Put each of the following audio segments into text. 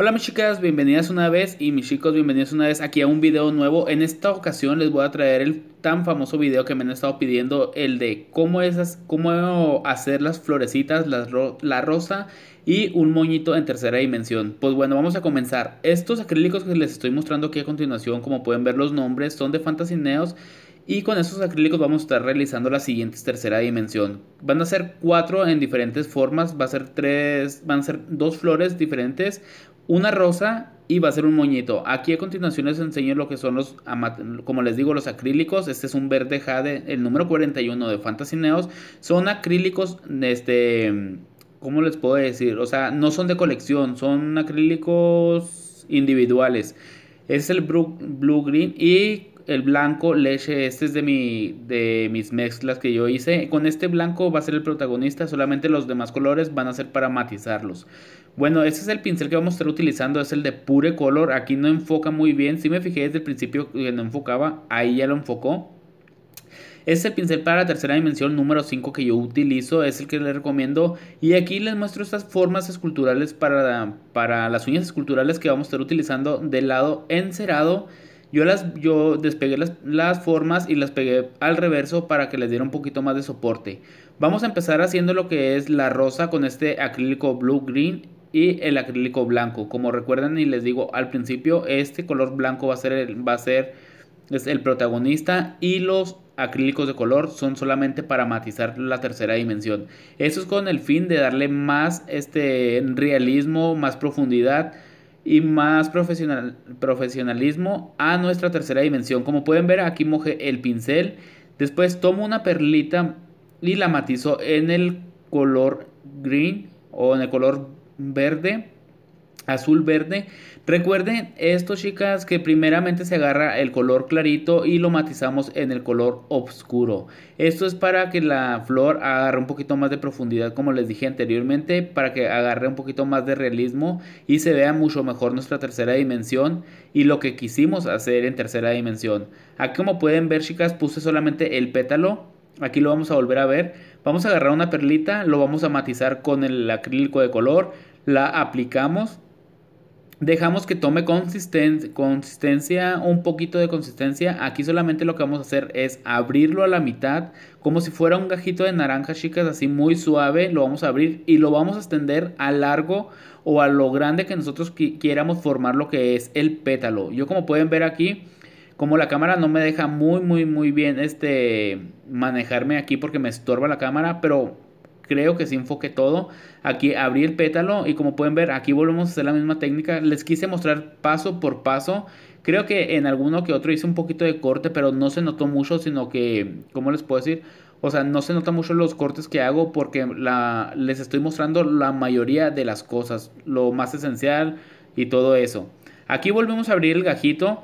Hola mis chicas, bienvenidas una vez y mis chicos, bienvenidos una vez aquí a un video nuevo. En esta ocasión les voy a traer el tan famoso video que me han estado pidiendo, el de cómo, esas, cómo hacer las florecitas, la, la rosa y un moñito en tercera dimensión. Pues bueno, vamos a comenzar. Estos acrílicos que les estoy mostrando aquí a continuación, como pueden ver los nombres, son de Fantasy Neos. Y con estos acrílicos vamos a estar realizando la siguiente tercera dimensión. Van a ser cuatro en diferentes formas. Va a ser tres, van a ser dos flores diferentes una rosa y va a ser un moñito. Aquí a continuación les enseño lo que son los, como les digo, los acrílicos. Este es un verde jade, el número 41 de Fantasy Neos. Son acrílicos, este, ¿cómo les puedo decir? O sea, no son de colección, son acrílicos individuales. Es el blue, blue green y el blanco leche, este es de, mi, de mis mezclas que yo hice. Con este blanco va a ser el protagonista, solamente los demás colores van a ser para matizarlos. Bueno, este es el pincel que vamos a estar utilizando, es el de Pure Color. Aquí no enfoca muy bien. Si me fijé desde el principio que no enfocaba, ahí ya lo enfocó. Este es el pincel para la tercera dimensión número 5 que yo utilizo, es el que les recomiendo. Y aquí les muestro estas formas esculturales para, para las uñas esculturales que vamos a estar utilizando del lado encerado. Yo, las, yo despegué las, las, formas y las pegué al reverso para que les diera un poquito más de soporte. Vamos a empezar haciendo lo que es la rosa con este acrílico blue green y el acrílico blanco. Como recuerdan y les digo al principio, este color blanco va a ser el, va a ser, es el protagonista y los acrílicos de color son solamente para matizar la tercera dimensión. Eso es con el fin de darle más este realismo, más profundidad y más profesional, profesionalismo a nuestra tercera dimensión. Como pueden ver, aquí moje el pincel, después tomo una perlita y la matizo en el color green o en el color verde, azul verde. Recuerden esto chicas que primeramente se agarra el color clarito y lo matizamos en el color oscuro. Esto es para que la flor agarre un poquito más de profundidad como les dije anteriormente, para que agarre un poquito más de realismo y se vea mucho mejor nuestra tercera dimensión y lo que quisimos hacer en tercera dimensión. Aquí como pueden ver chicas puse solamente el pétalo aquí lo vamos a volver a ver. Vamos a agarrar una perlita, lo vamos a matizar con el acrílico de color, la aplicamos, dejamos que tome consistencia, un poquito de consistencia. Aquí solamente lo que vamos a hacer es abrirlo a la mitad, como si fuera un gajito de naranja, chicas, así muy suave. Lo vamos a abrir y lo vamos a extender a largo o a lo grande que nosotros formar lo que es el pétalo. Yo como pueden ver aquí, como la cámara no me deja muy, muy, muy bien este manejarme aquí porque me estorba la cámara, pero creo que se enfoque todo. Aquí abrí el pétalo y como pueden ver aquí volvemos a hacer la misma técnica. Les quise mostrar paso por paso. Creo que en alguno que otro hice un poquito de corte, pero no se notó mucho, sino que, ¿cómo les puedo decir? O sea, no se nota mucho los cortes que hago porque la, les estoy mostrando la mayoría de las cosas, lo más esencial y todo eso. Aquí volvemos a abrir el gajito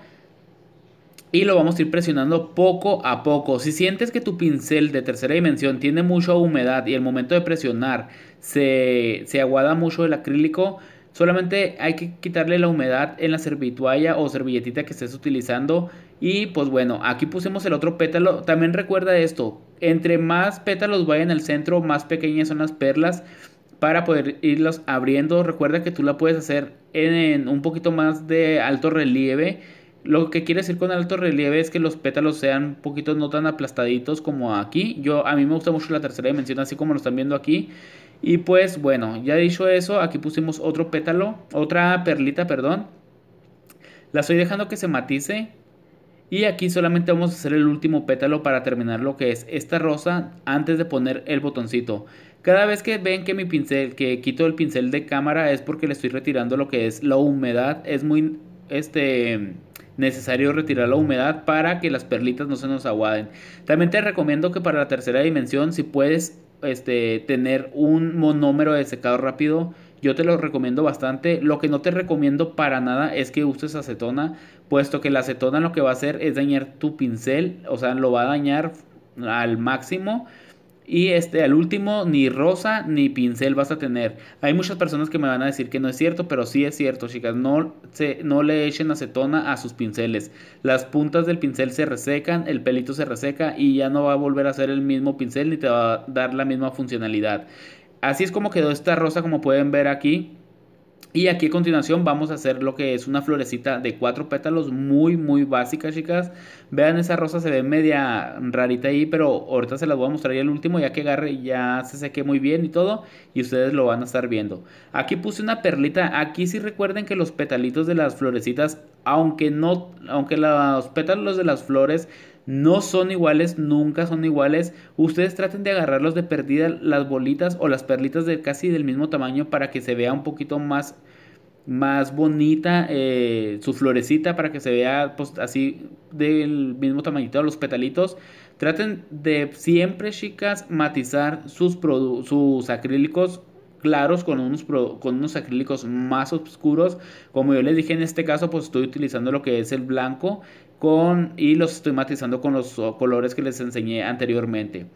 y lo vamos a ir presionando poco a poco. Si sientes que tu pincel de tercera dimensión tiene mucha humedad y el momento de presionar se, aguada mucho el acrílico, solamente hay que quitarle la humedad en la servitualla o servilletita que estés utilizando. Y pues bueno, aquí pusimos el otro pétalo. También recuerda esto, entre más pétalos vayan el centro, más pequeñas son las perlas para poder irlos abriendo. Recuerda que tú la puedes hacer en un poquito más de alto relieve lo que quiere decir con alto relieve es que los pétalos sean un poquito no tan aplastaditos como aquí. Yo a mí me gusta mucho la tercera dimensión así como lo están viendo aquí. Y pues bueno, ya dicho eso, aquí pusimos otro pétalo, otra perlita, perdón. La estoy dejando que se matice. Y aquí solamente vamos a hacer el último pétalo para terminar lo que es esta rosa antes de poner el botoncito. Cada vez que ven que mi pincel, que quito el pincel de cámara es porque le estoy retirando lo que es la humedad. Es muy, este, necesario retirar la humedad para que las perlitas no se nos aguaden. También te recomiendo que para la tercera dimensión, si puedes este, tener un monómero de secado rápido, yo te lo recomiendo bastante. Lo que no te recomiendo para nada es que uses acetona, puesto que la acetona lo que va a hacer es dañar tu pincel, o sea, lo va a dañar al máximo y este, al último, ni rosa ni pincel vas a tener. Hay muchas personas que me van a decir que no es cierto, pero sí es cierto, chicas. No, no le echen acetona a sus pinceles. Las puntas del pincel se resecan, el pelito se reseca y ya no va a volver a ser el mismo pincel ni te va a dar la misma funcionalidad. Así es como quedó esta rosa, como pueden ver aquí. Y aquí a continuación vamos a hacer lo que es una florecita de cuatro pétalos muy muy básica chicas. Vean esa rosa se ve media rarita ahí pero ahorita se las voy a mostrar ya el último ya que agarre ya se seque muy bien y todo y ustedes lo van a estar viendo. Aquí puse una perlita, aquí sí recuerden que los petalitos de las florecitas aunque no, aunque los pétalos de las flores no son iguales, nunca son iguales. Ustedes traten de agarrarlos de perdida las bolitas o las perlitas de casi del mismo tamaño para que se vea un poquito más, más bonita eh, su florecita, para que se vea pues, así del mismo tamañito los petalitos. Traten de siempre, chicas, matizar sus, sus acrílicos claros con unos, con unos acrílicos más oscuros. Como yo les dije en este caso, pues estoy utilizando lo que es el blanco con, y los estoy matizando con los colores que les enseñé anteriormente.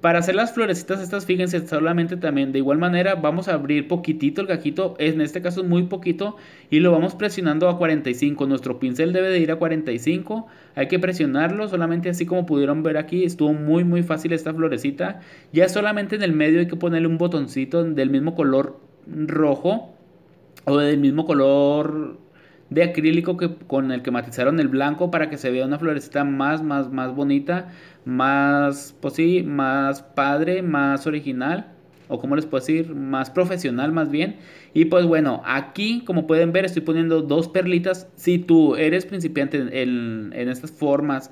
Para hacer las florecitas estas, fíjense, solamente también de igual manera vamos a abrir poquitito el gajito, en este caso muy poquito, y lo vamos presionando a 45. Nuestro pincel debe de ir a 45, hay que presionarlo, solamente así como pudieron ver aquí, estuvo muy muy fácil esta florecita. Ya solamente en el medio hay que ponerle un botoncito del mismo color rojo o del mismo color de acrílico que, con el que matizaron el blanco para que se vea una florecita más, más, más bonita, más, pues sí, más padre, más original, o como les puedo decir, más profesional más bien. Y pues bueno, aquí como pueden ver estoy poniendo dos perlitas. Si tú eres principiante en, en estas formas,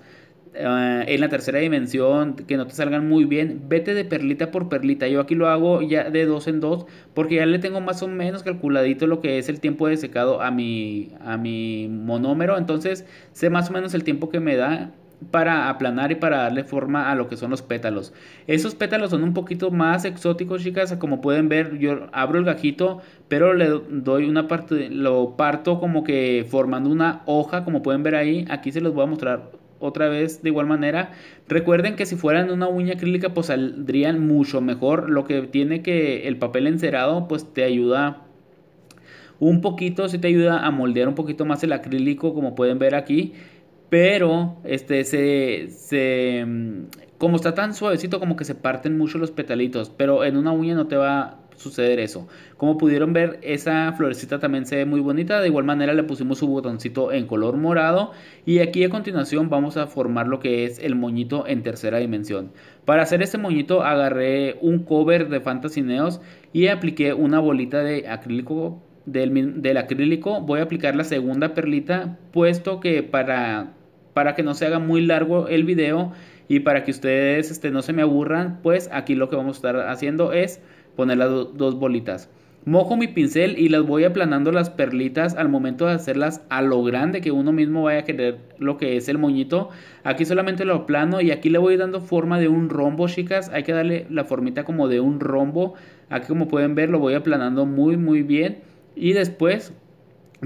eh, en la tercera dimensión, que no te salgan muy bien, vete de perlita por perlita. Yo aquí lo hago ya de dos en dos, porque ya le tengo más o menos calculadito lo que es el tiempo de secado a mi, a mi monómero. Entonces sé más o menos el tiempo que me da para aplanar y para darle forma a lo que son los pétalos. Esos pétalos son un poquito más exóticos, chicas. Como pueden ver, yo abro el gajito, pero le doy una parte, lo parto como que formando una hoja, como pueden ver ahí. Aquí se los voy a mostrar otra vez de igual manera. Recuerden que si fueran una uña acrílica pues saldrían mucho mejor. Lo que tiene que el papel encerado pues te ayuda un poquito, si te ayuda a moldear un poquito más el acrílico como pueden ver aquí. Pero este se, se mm, como está tan suavecito como que se parten mucho los petalitos. Pero en una uña no te va suceder eso. Como pudieron ver, esa florecita también se ve muy bonita. De igual manera le pusimos su botoncito en color morado. Y aquí a continuación vamos a formar lo que es el moñito en tercera dimensión. Para hacer este moñito agarré un cover de Fantasy Neos y apliqué una bolita de acrílico. Del, acrílico voy a aplicar la segunda perlita puesto que para, para que no se haga muy largo el video y para que ustedes este, no se me aburran pues aquí lo que vamos a estar haciendo es poner las dos bolitas. Mojo mi pincel y las voy aplanando las perlitas al momento de hacerlas a lo grande que uno mismo vaya a querer lo que es el moñito. Aquí solamente lo aplano y aquí le voy dando forma de un rombo, chicas. Hay que darle la formita como de un rombo. Aquí como pueden ver lo voy aplanando muy muy bien. Y después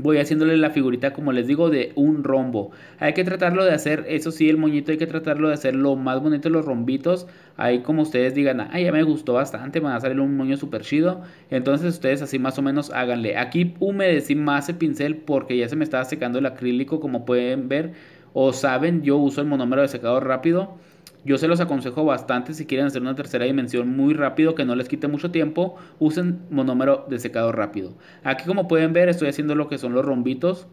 voy haciéndole la figurita, como les digo, de un rombo. Hay que tratarlo de hacer, eso sí, el moñito hay que tratarlo de hacer lo más bonito, los rombitos. Ahí como ustedes digan, ah, ya me gustó bastante, me va a salir un moño súper chido. Entonces ustedes así más o menos háganle. Aquí humedecí más el pincel porque ya se me estaba secando el acrílico, como pueden ver. O saben, yo uso el monómero de secado rápido. Yo se los aconsejo bastante si quieren hacer una tercera dimensión muy rápido que no les quite mucho tiempo, usen monómero de secado rápido. Aquí como pueden ver estoy haciendo lo que son los rombitos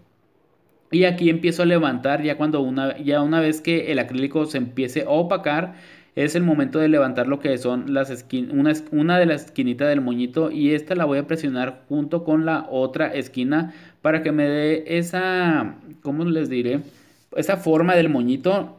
y aquí empiezo a levantar ya cuando una, ya una vez que el acrílico se empiece a opacar es el momento de levantar lo que son las esquinas, una, de las esquinitas del moñito y esta la voy a presionar junto con la otra esquina para que me dé esa, ¿cómo les diré? Esa forma del moñito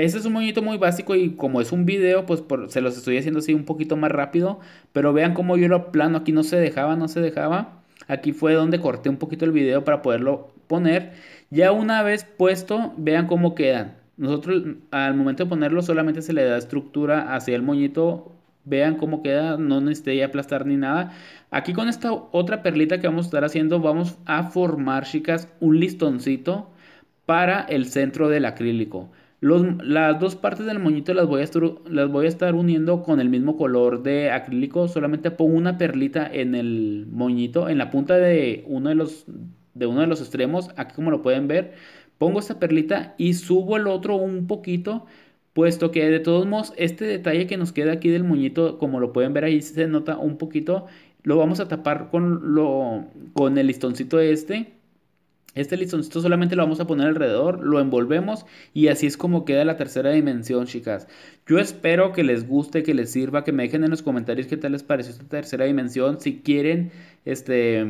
ese es un moñito muy básico y como es un video, pues se los estoy haciendo así un poquito más rápido. Pero vean cómo yo lo plano, aquí no se dejaba, no se dejaba. Aquí fue donde corté un poquito el video para poderlo poner. Ya una vez puesto, vean cómo quedan. Nosotros al momento de ponerlo solamente se le da estructura hacia el moñito. Vean cómo queda, no necesité aplastar ni nada. Aquí con esta otra perlita que vamos a estar haciendo, vamos a formar, chicas, un listoncito para el centro del acrílico las dos partes del moñito las voy, a estar, las voy a estar uniendo con el mismo color de acrílico. Solamente pongo una perlita en el moñito, en la punta de uno de los, de uno de los extremos. Aquí como lo pueden ver, pongo esta perlita y subo el otro un poquito. Puesto que de todos modos este detalle que nos queda aquí del moñito, como lo pueden ver ahí, se nota un poquito. Lo vamos a tapar con, lo, con el listoncito este este listoncito solamente lo vamos a poner alrededor, lo envolvemos y así es como queda la tercera dimensión, chicas. Yo espero que les guste, que les sirva, que me dejen en los comentarios qué tal les pareció esta tercera dimensión. Si quieren este,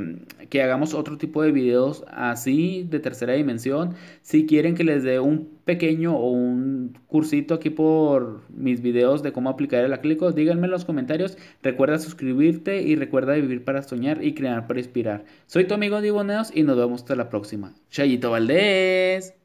que hagamos otro tipo de videos así de tercera dimensión. Si quieren que les dé un pequeño o un cursito aquí por mis videos de cómo aplicar el acrílico díganme en los comentarios. Recuerda suscribirte y recuerda vivir para soñar y crear para inspirar. Soy tu amigo Diboneos y nos vemos hasta la próxima. Chayito Valdés.